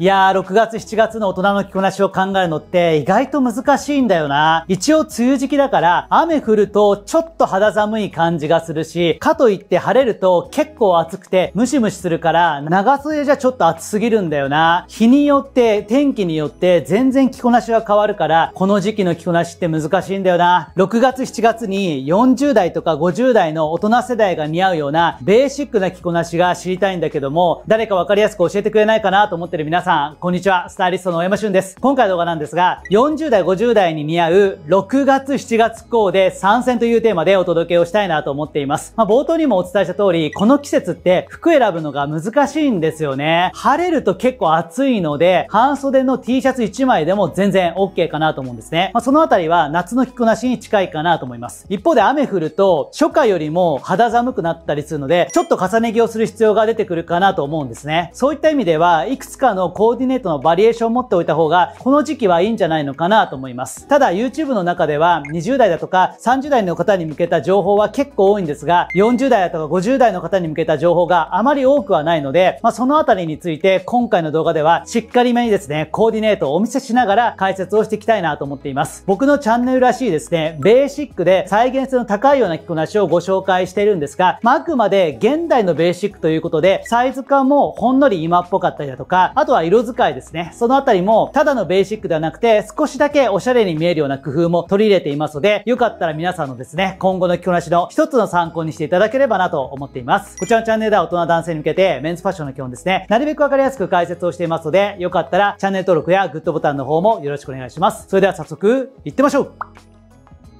いやー、6月7月の大人の着こなしを考えるのって意外と難しいんだよな。一応梅雨時期だから雨降るとちょっと肌寒い感じがするし、かといって晴れると結構暑くてムシムシするから長袖じゃちょっと暑すぎるんだよな。日によって天気によって全然着こなしは変わるからこの時期の着こなしって難しいんだよな。6月7月に40代とか50代の大人世代が似合うようなベーシックな着こなしが知りたいんだけども、誰かわかりやすく教えてくれないかなと思ってる皆さんさん、こんにちは。スタイリストの大山俊です。今回の動画なんですが、40代、50代に似合う6月、7月ーで参戦というテーマでお届けをしたいなと思っています。まあ、冒頭にもお伝えした通り、この季節って服選ぶのが難しいんですよね。晴れると結構暑いので、半袖の T シャツ1枚でも全然 OK かなと思うんですね。まあ、そのあたりは夏の着こなしに近いかなと思います。一方で雨降ると、初夏よりも肌寒くなったりするので、ちょっと重ね着をする必要が出てくるかなと思うんですね。そういった意味では、いくつかのコーディネートのバリエーションを持っておいた方が、この時期はいいんじゃないのかなと思います。ただ YouTube の中では20代だとか30代の方に向けた情報は結構多いんですが、40代だとか50代の方に向けた情報があまり多くはないので、まあ、そのあたりについて今回の動画ではしっかりめにですね、コーディネートをお見せしながら解説をしていきたいなと思っています。僕のチャンネルらしいですね、ベーシックで再現性の高いような着こなしをご紹介しているんですが、まあ、あくまで現代のベーシックということで、サイズ感もほんのり今っぽかったりだとか、あとはは色使いですね。そのあたりも、ただのベーシックではなくて、少しだけおしゃれに見えるような工夫も取り入れていますので、よかったら皆さんのですね、今後の着こなしの一つの参考にしていただければなと思っています。こちらのチャンネルでは大人男性に向けて、メンズファッションの基本ですね、なるべくわかりやすく解説をしていますので、よかったらチャンネル登録やグッドボタンの方もよろしくお願いします。それでは早速、行ってみましょう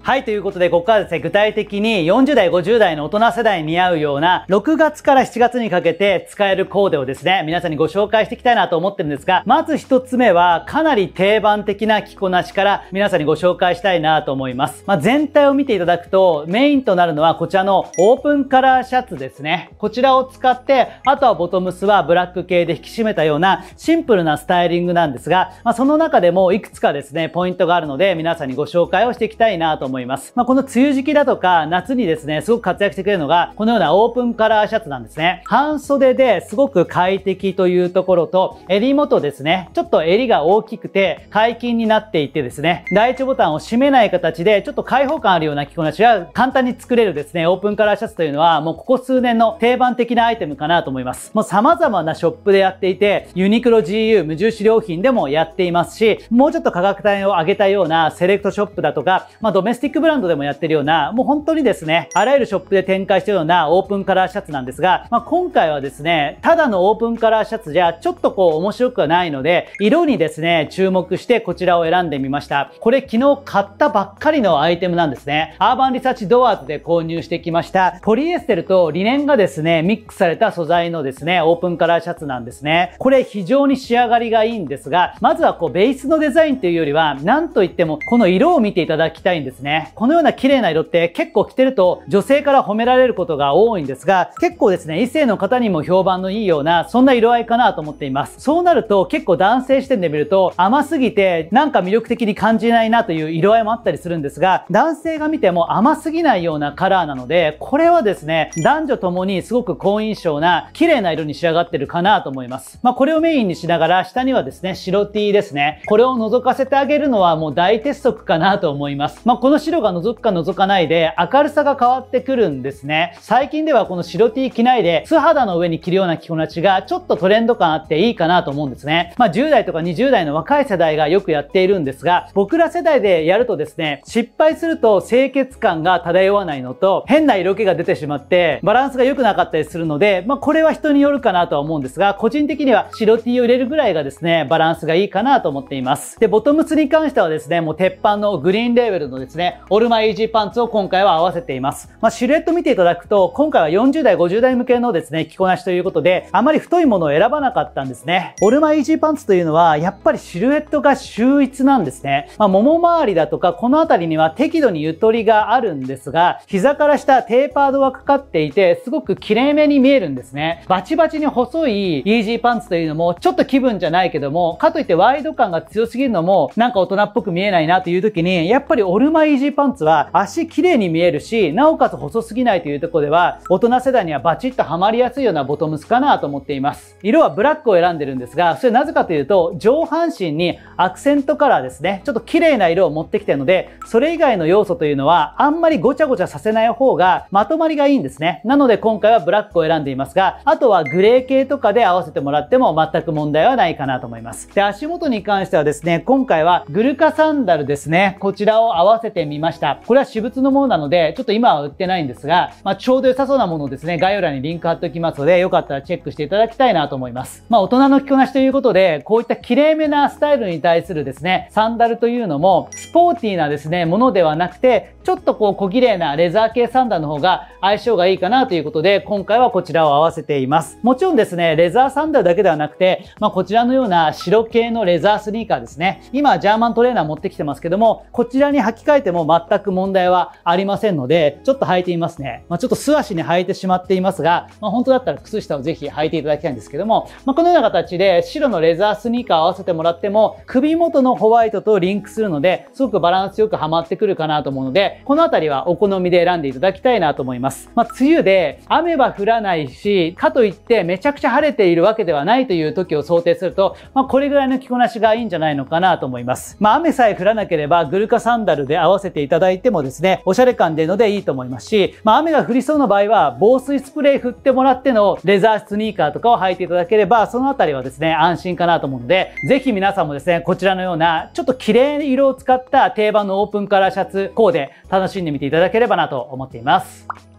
はい、ということで、ここからですね、具体的に40代、50代の大人世代に見合うような、6月から7月にかけて使えるコーデをですね、皆さんにご紹介していきたいなと思ってるんですが、まず一つ目は、かなり定番的な着こなしから皆さんにご紹介したいなと思います。まあ、全体を見ていただくと、メインとなるのはこちらのオープンカラーシャツですね。こちらを使って、あとはボトムスはブラック系で引き締めたようなシンプルなスタイリングなんですが、まあ、その中でもいくつかですね、ポイントがあるので、皆さんにご紹介をしていきたいなと思います。思います。まあ、この梅雨時期だとか夏にですね、すごく活躍してくれるのが、このようなオープンカラーシャツなんですね。半袖ですごく快適というところと、襟元ですね、ちょっと襟が大きくて解禁になっていてですね、第一ボタンを閉めない形で、ちょっと開放感あるような着こなしが簡単に作れるですね、オープンカラーシャツというのは、もうここ数年の定番的なアイテムかなと思います。もう様々なショップでやっていて、ユニクロ GU 無印良品でもやっていますし、もうちょっと価格帯を上げたようなセレクトショップだとか、まあ、ドメススティックブランドでもやってるような、もう本当にですね、あらゆるショップで展開してるようなオープンカラーシャツなんですが、まあ、今回はですね、ただのオープンカラーシャツじゃちょっとこう面白くはないので、色にですね、注目してこちらを選んでみました。これ昨日買ったばっかりのアイテムなんですね。アーバンリサーチドアーズで購入してきました。ポリエステルとリネンがですね、ミックスされた素材のですね、オープンカラーシャツなんですね。これ非常に仕上がりがいいんですが、まずはこうベースのデザインというよりは、なんといってもこの色を見ていただきたいんですね。ね。このような綺麗な色って結構着てると女性から褒められることが多いんですが、結構ですね、異性の方にも評判のいいような、そんな色合いかなと思っています。そうなると結構男性視点で見ると甘すぎてなんか魅力的に感じないなという色合いもあったりするんですが、男性が見ても甘すぎないようなカラーなので、これはですね、男女ともにすごく好印象な綺麗な色に仕上がってるかなと思います。まあこれをメインにしながら下にはですね、白 T ですね。これを覗かせてあげるのはもう大鉄則かなと思います。まあこの白が覗くか覗かないで明るさが変わってくるんですね。最近ではこの白 T 着ないで素肌の上に着るような着こなしがちょっとトレンド感あっていいかなと思うんですね。まあ10代とか20代の若い世代がよくやっているんですが、僕ら世代でやるとですね、失敗すると清潔感が漂わないのと変な色気が出てしまってバランスが良くなかったりするので、まあこれは人によるかなとは思うんですが、個人的には白 T を入れるぐらいがですね、バランスがいいかなと思っています。で、ボトムスに関してはですね、もう鉄板のグリーンレーベルのですね、オルマイージーパンツを今回は合わせています。まあ、シルエット見ていただくと、今回は40代、50代向けのですね、着こなしということで、あまり太いものを選ばなかったんですね。オルマイージーパンツというのは、やっぱりシルエットが秀逸なんですね。まあ、もも周りだとか、この辺りには適度にゆとりがあるんですが、膝から下テーパードはかかっていて、すごく綺麗めに見えるんですね。バチバチに細いイージーパンツというのも、ちょっと気分じゃないけども、かといってワイド感が強すぎるのも、なんか大人っぽく見えないなという時に、やっぱりオルマイージージーパンツは足綺麗に見えるし、なおかつ細すぎないというところでは、大人世代にはバチッとはまりやすいようなボトムスかなと思っています。色はブラックを選んでるんですが、それなぜかというと、上半身にアクセントカラーですね、ちょっと綺麗な色を持ってきてるので、それ以外の要素というのは、あんまりごちゃごちゃさせない方がまとまりがいいんですね。なので今回はブラックを選んでいますが、あとはグレー系とかで合わせてもらっても全く問題はないかなと思います。で、足元に関してはですね、今回はグルカサンダルですね、こちらを合わせてみました。これは私物のものなので、ちょっと今は売ってないんですが、まあ、ちょうど良さそうなものですね、概要欄にリンク貼っておきますので、よかったらチェックしていただきたいなと思います。まあ、大人の着こなしということで、こういった綺麗めなスタイルに対するですね、サンダルというのも、スポーティーなですね、ものではなくて、ちょっとこう小綺麗なレザー系サンダルの方が相性がいいかなということで、今回はこちらを合わせています。もちろんですね、レザーサンダルだけではなくて、まあ、こちらのような白系のレザースニーカーですね。今、ジャーマントレーナー持ってきてますけども、こちらに履き替えてもも全く問題はありませんので、ちょっと履いてみますね。まあ、ちょっと素足に履いてしまっていますが、まあ、本当だったら靴下をぜひ履いていただきたいんですけども、まあ、このような形で白のレザースニーカーを合わせてもらっても、首元のホワイトとリンクするので、すごくバランスよくはまってくるかなと思うので、この辺りはお好みで選んでいただきたいなと思います。まあ、梅雨で雨は降らないし、かといってめちゃくちゃ晴れているわけではないという時を想定すると、まあ、これぐらいの着こなしがいいんじゃないのかなと思います。まあ、雨さえ降らなければ、グルカサンダルで合わせせていただいてもですね、おしゃれ感出るのでいいと思いますし、まあ、雨が降りそうな場合は、防水スプレー振ってもらってのレザースニーカーとかを履いていただければ、そのあたりはですね、安心かなと思うので、ぜひ皆さんもですね、こちらのような、ちょっと綺麗な色を使った定番のオープンカラーシャツコーデ、楽しんでみていただければなと思っています。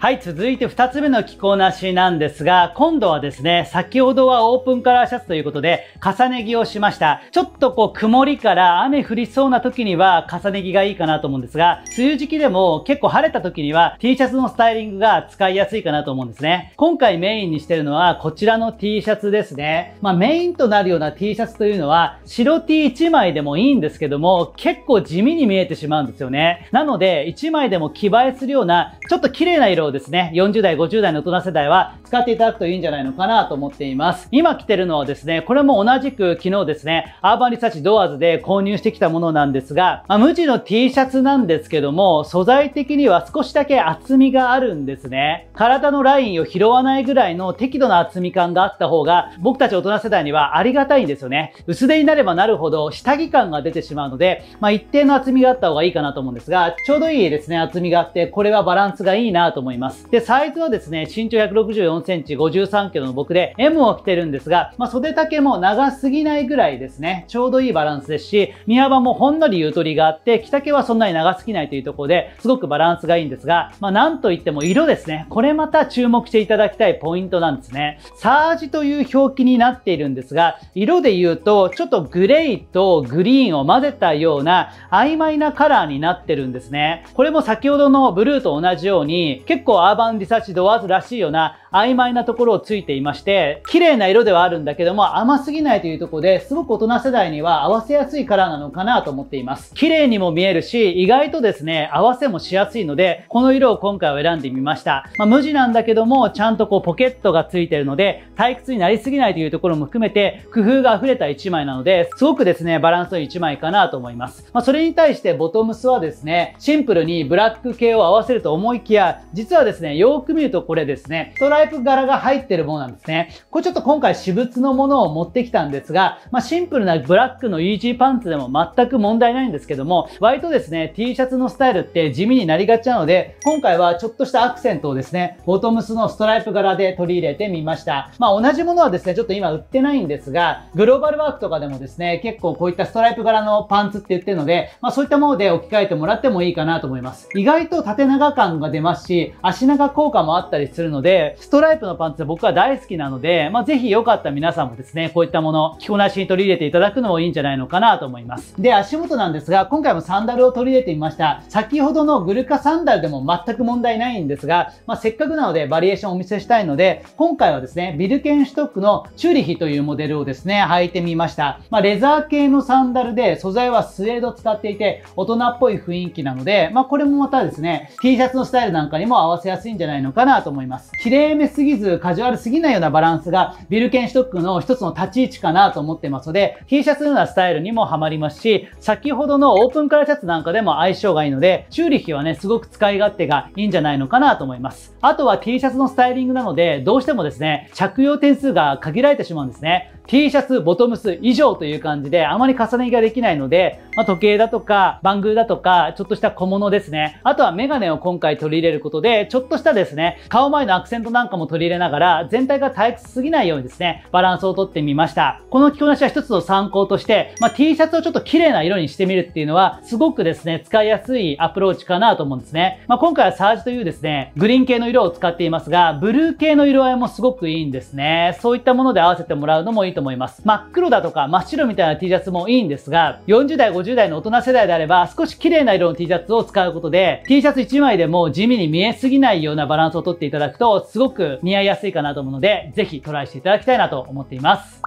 はい、続いて2つ目の着こなしなんですが、今度はですね、先ほどはオープンカラーシャツということで、重ね着をしました。ちょっとこう、曇りから雨降りそうな時には、重ね着がいいかなと思うんですが、梅雨時期でも結構晴れた時には、T シャツのスタイリングが使いやすいかなと思うんですね。今回メインにしてるのは、こちらの T シャツですね。まあ、メインとなるような T シャツというのは、白 T1 枚でもいいんですけども、結構地味に見えてしまうんですよね。なので、1枚でも着映えするような、ちょっと綺麗な色をですね、40代、50代の大人世代は使っていただくといいんじゃないのかなと思っています。今着てるのはですね、これも同じく昨日ですね、アーバンリサーチドアーズで購入してきたものなんですが、まあ、無地の T シャツなんですけども、素材的には少しだけ厚みがあるんですね。体のラインを拾わないぐらいの適度な厚み感があった方が、僕たち大人世代にはありがたいんですよね。薄手になればなるほど下着感が出てしまうので、まあ、一定の厚みがあった方がいいかなと思うんですが、ちょうどいいですね、厚みがあって、これはバランスがいいなと思います。ります。で、サイズはですね、身長164センチ、53キロの僕で M を着てるんですが、まあ、袖丈も長すぎないぐらいですね、ちょうどいいバランスですし、身幅もほんのりゆとりがあって、着丈はそんなに長すぎないというところで、すごくバランスがいいんですが、まあ、なんといっても色ですね。これまた注目していただきたいポイントなんですね。サージという表記になっているんですが、色で言うと、ちょっとグレーとグリーンを混ぜたような曖昧なカラーになってるんですね。これも先ほどのブルーと同じように、結構構アーバンリサーチドワーズらしいような曖昧なところをついていまして、綺麗な色ではあるんだけども甘すぎないというところですごく大人世代には合わせやすいカラーなのかなと思っています。綺麗にも見えるし、意外とですね、合わせもしやすいので、この色を今回は選んでみました。まあ、無地なんだけども、ちゃんとこうポケットがついてるので、退屈になりすぎないというところも含めて、工夫が溢れた1枚なので、すごくですね、バランスの1枚かなと思います。まあ、それに対してボトムスはですね、シンプルにブラック系を合わせると思いきや、実ははですね、よーく見るとこれですね、ストライプ柄が入ってるものなんですね。これちょっと今回私物のものを持ってきたんですが、まあ、シンプルなブラックのイージーパンツでも全く問題ないんですけども、割とですね、T シャツのスタイルって地味になりがちなので、今回はちょっとしたアクセントをですね、ボトムスのストライプ柄で取り入れてみました。まあ、同じものはですね、ちょっと今売ってないんですが、グローバルワークとかでもですね、結構こういったストライプ柄のパンツって言ってるので、まあ、そういったもので置き換えてもらってもいいかなと思います。意外と縦長感が出ますし、足長効果もあったりするので、ストライプのパンツ僕は大好きなので、まあ、ぜひよかった皆さんもですね、こういったもの、着こなしに取り入れていただくのもいいんじゃないのかなと思います。で、足元なんですが、今回もサンダルを取り入れてみました。先ほどのグルカサンダルでも全く問題ないんですが、まあ、せっかくなのでバリエーションをお見せしたいので、今回はですね、ビルケンシュトックのチューリヒというモデルをですね、履いてみました。まあ、レザー系のサンダルで、素材はスウェード使っていて、大人っぽい雰囲気なので、まあ、これもまたですね、T シャツのスタイルなんかにも合わせわせやすいんじゃないのかなと思います。綺麗めすぎず、カジュアルすぎないようなバランスが、ビルケンシュトックの一つの立ち位置かなと思ってますので、T シャツのようなスタイルにもハマりますし、先ほどのオープンカラーシャツなんかでも相性がいいので、チューリヒはね、すごく使い勝手がいいんじゃないのかなと思います。あとは T シャツのスタイリングなので、どうしてもですね、着用点数が限られてしまうんですね。T シャツ、ボトムス以上という感じで、あまり重ね着ができないので、まあ、時計だとか、バングだとか、ちょっとした小物ですね。あとはメガネを今回取り入れることで、で、ちょっとしたですね、顔前のアクセントなんかも取り入れながら、全体が退屈すぎないようにですね、バランスをとってみました。この着こなしは一つの参考として、まあ、T シャツをちょっと綺麗な色にしてみるっていうのは、すごくですね、使いやすいアプローチかなと思うんですね。まあ、今回はサージというですね、グリーン系の色を使っていますが、ブルー系の色合いもすごくいいんですね。そういったもので合わせてもらうのもいいと思います。真っ黒だとか真っ白みたいな T シャツもいいんですが、40代、50代の大人世代であれば、少し綺麗な色の T シャツを使うことで、T シャツ1枚でも地味に見えすぎすぎないようなバランスをとっていただくと、すごく似合いやすいかなと思うので、ぜひトライしていただきたいなと思っています。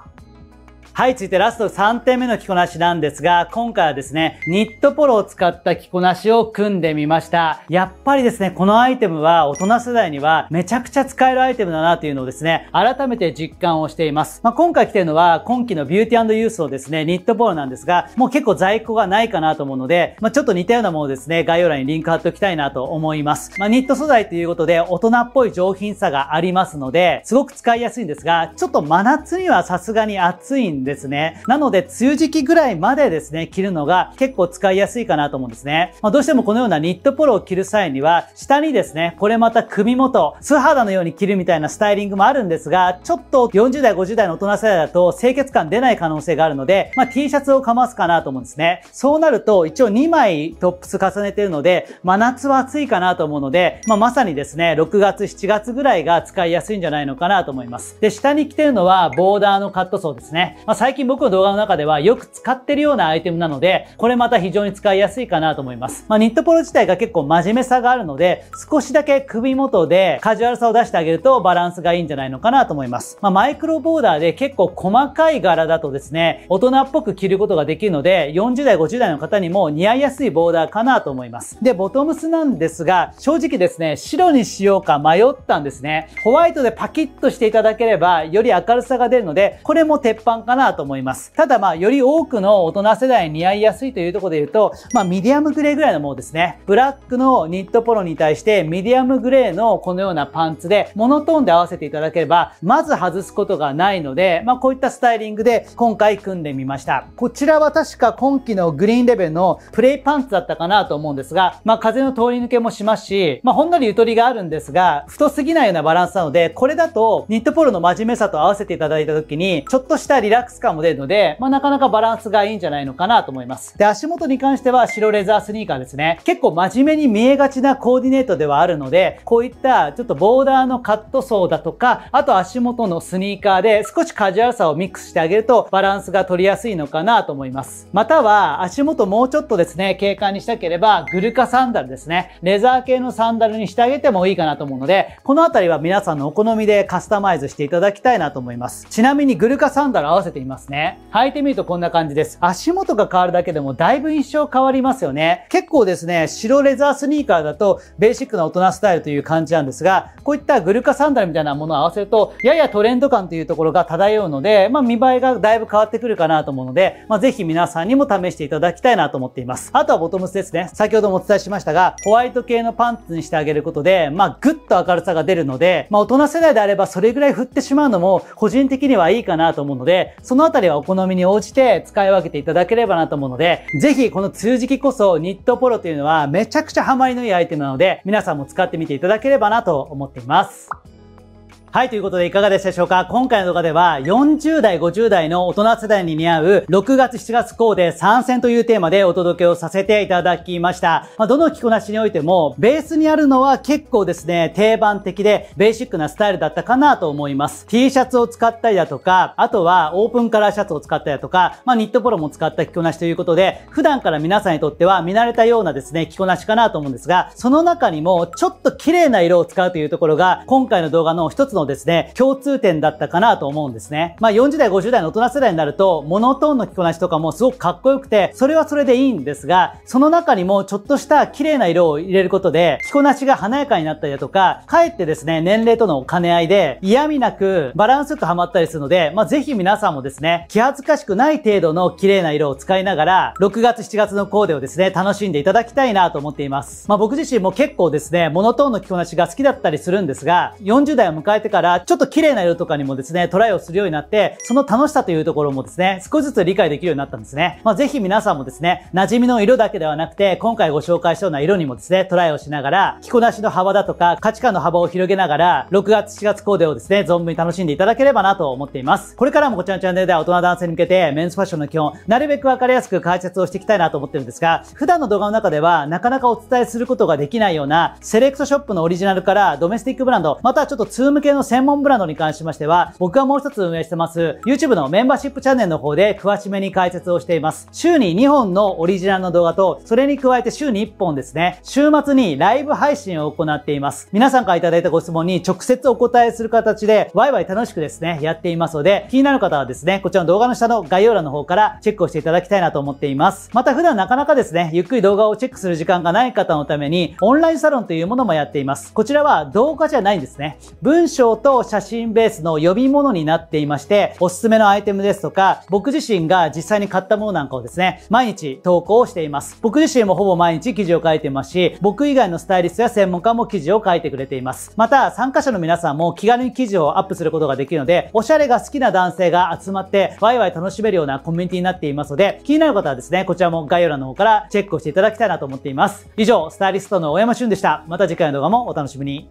はい、続いてラスト3点目の着こなしなんですが、今回はですね、ニットポロを使った着こなしを組んでみました。やっぱりですね、このアイテムは大人世代にはめちゃくちゃ使えるアイテムだなというのをですね、改めて実感をしています。まあ、今回着てるのは今季のビューティーユースのですね、ニットポロなんですが、もう結構在庫がないかなと思うので、まあ、ちょっと似たようなものですね、概要欄にリンク貼っておきたいなと思います。まあ、ニット素材ということで大人っぽい上品さがありますので、すごく使いやすいんですが、ちょっと真夏にはさすがに暑いんで、ですね。なので、梅雨時期ぐらいまでですね、着るのが結構使いやすいかなと思うんですね。まあ、どうしてもこのようなニットポロを着る際には、下にですね、これまた首元、素肌のように着るみたいなスタイリングもあるんですが、ちょっと40代、50代の大人世代だと清潔感出ない可能性があるので、まあ、T シャツをかますかなと思うんですね。そうなると、一応2枚トップス重ねてるので、真夏は暑いかなと思うので、まあ、まさにですね、6月、7月ぐらいが使いやすいんじゃないのかなと思います。で、下に着てるのはボーダーのカットソーですね。まあ、最近僕の動画の中ではよく使ってるようなアイテムなので、これまた非常に使いやすいかなと思います。まあ、ニットポロ自体が結構真面目さがあるので、少しだけ首元でカジュアルさを出してあげるとバランスがいいんじゃないのかなと思います。まあ、マイクロボーダーで結構細かい柄だとですね、大人っぽく着ることができるので、40代、50代の方にも似合いやすいボーダーかなと思います。で、ボトムスなんですが、正直ですね、白にしようか迷ったんですね。ホワイトでパキッとしていただければ、より明るさが出るので、これも鉄板かななと思います。ただまあ、より多くの大人世代に似合いやすいというところで言うと、まあ、ミディアムグレーぐらいのものですね。ブラックのニットポロに対して、ミディアムグレーのこのようなパンツで、モノトーンで合わせていただければ、まず外すことがないので、まあ、こういったスタイリングで今回組んでみました。こちらは確か今季のグリーンレベルのプレイパンツだったかなと思うんですが、まあ、風の通り抜けもしますし、まあ、ほんのりゆとりがあるんですが、太すぎないようなバランスなので、これだとニットポロの真面目さと合わせていただいた時に、ちょっとしたリラックスス感も出るので、まあ、なかなかバランスがいいんじゃないのかなと思います。で、足元に関しては白レザースニーカーですね。結構真面目に見えがちなコーディネートではあるので、こういったちょっとボーダーのカット層だとか、あと足元のスニーカーで少しカジュアルさをミックスしてあげるとバランスが取りやすいのかなと思います。または、足元もうちょっとですね、景観にしたければ、グルカサンダルですね。レザー系のサンダルにしてあげてもいいかなと思うので、このあたりは皆さんのお好みでカスタマイズしていただきたいなと思います。ちなみにグルカサンダル合わせていますね。履いてみるとこんな感じです。足元が変わるだけでもだいぶ印象変わりますよね。結構ですね、白レザースニーカーだとベーシックな大人スタイルという感じなんですが、こういったグルカサンダルみたいなものを合わせると、ややトレンド感というところが漂うので、まあ見栄えがだいぶ変わってくるかなと思うので、まあぜひ皆さんにも試していただきたいなと思っています。あとはボトムスですね。先ほどもお伝えしましたが、ホワイト系のパンツにしてあげることで、まあぐっと明るさが出るので、まあ大人世代であればそれぐらい振ってしまうのも個人的にはいいかなと思うので、そのあたりはお好みに応じて使い分けていただければなと思うので、ぜひこの通時期こそニットポロというのはめちゃくちゃハマりのいいアイテムなので、皆さんも使ってみていただければなと思っています。はい、ということでいかがでしたでしょうか今回の動画では40代、50代の大人世代に似合う6月、7月コーデ参戦というテーマでお届けをさせていただきました。まあ、どの着こなしにおいてもベースにあるのは結構ですね、定番的でベーシックなスタイルだったかなと思います。T シャツを使ったりだとか、あとはオープンカラーシャツを使ったりだとか、まあ、ニットポロも使った着こなしということで、普段から皆さんにとっては見慣れたようなですね、着こなしかなと思うんですが、その中にもちょっと綺麗な色を使うというところが今回の動画の一つののですね、共通点だったかなと思うんですね。まあ、40代、50代の大人世代になると、モノトーンの着こなしとかもすごくかっこよくて、それはそれでいいんですが、その中にもちょっとした綺麗な色を入れることで、着こなしが華やかになったりだとか、かえってですね、年齢との兼ね合いで、嫌味なくバランスよくハマったりするので、まあ、ぜひ皆さんもですね、気恥ずかしくない程度の綺麗な色を使いながら、6月、7月のコーデをですね、楽しんでいただきたいなと思っています。まあ、僕自身も結構ですね、モノトーンの着こなしが好きだったりするんですが、40代を迎えてから、ちょっと綺麗な色とかにもですね、トライをするようになって、その楽しさというところもですね、少しずつ理解できるようになったんですね。まあ、ぜひ皆さんもですね、馴染みの色だけではなくて、今回ご紹介したような色にもですね、トライをしながら、着こなしの幅だとか、価値観の幅を広げながら、6月7月コーデをですね、存分に楽しんでいただければなと思っています。これからもこちらのチャンネルでは大人男性に向けて、メンズファッションの基本、なるべくわかりやすく解説をしていきたいなと思ってるんですが、普段の動画の中では、なかなかお伝えすることができないような、セレクトショップのオリジナルから、ドメスティックブランド、またはちょっとツーム系のの専門ブランドに関しましては、僕はもう一つ運営してます、YouTube のメンバーシップチャンネルの方で詳しめに解説をしています。週に2本のオリジナルの動画と、それに加えて週に1本ですね、週末にライブ配信を行っています。皆さんから頂いたご質問に直接お答えする形で、ワイワイ楽しくですね、やっていますので、気になる方はですね、こちらの動画の下の概要欄の方からチェックをしていただきたいなと思っています。また普段なかなかですね、ゆっくり動画をチェックする時間がない方のために、オンラインサロンというものもやっています。こちらは動画じゃないんですね。文章像と写真ベースの呼び物になっていまして、おすすめのアイテムですとか、僕自身が実際に買ったものなんかをですね、毎日投稿をしています。僕自身もほぼ毎日記事を書いてますし、僕以外のスタイリストや専門家も記事を書いてくれています。また、参加者の皆さんも気軽に記事をアップすることができるので、おしゃれが好きな男性が集まって、ワイワイ楽しめるようなコミュニティになっていますので、気になる方はですね、こちらも概要欄の方からチェックをしていただきたいなと思っています。以上、スタイリストの大山俊でした。また次回の動画もお楽しみに。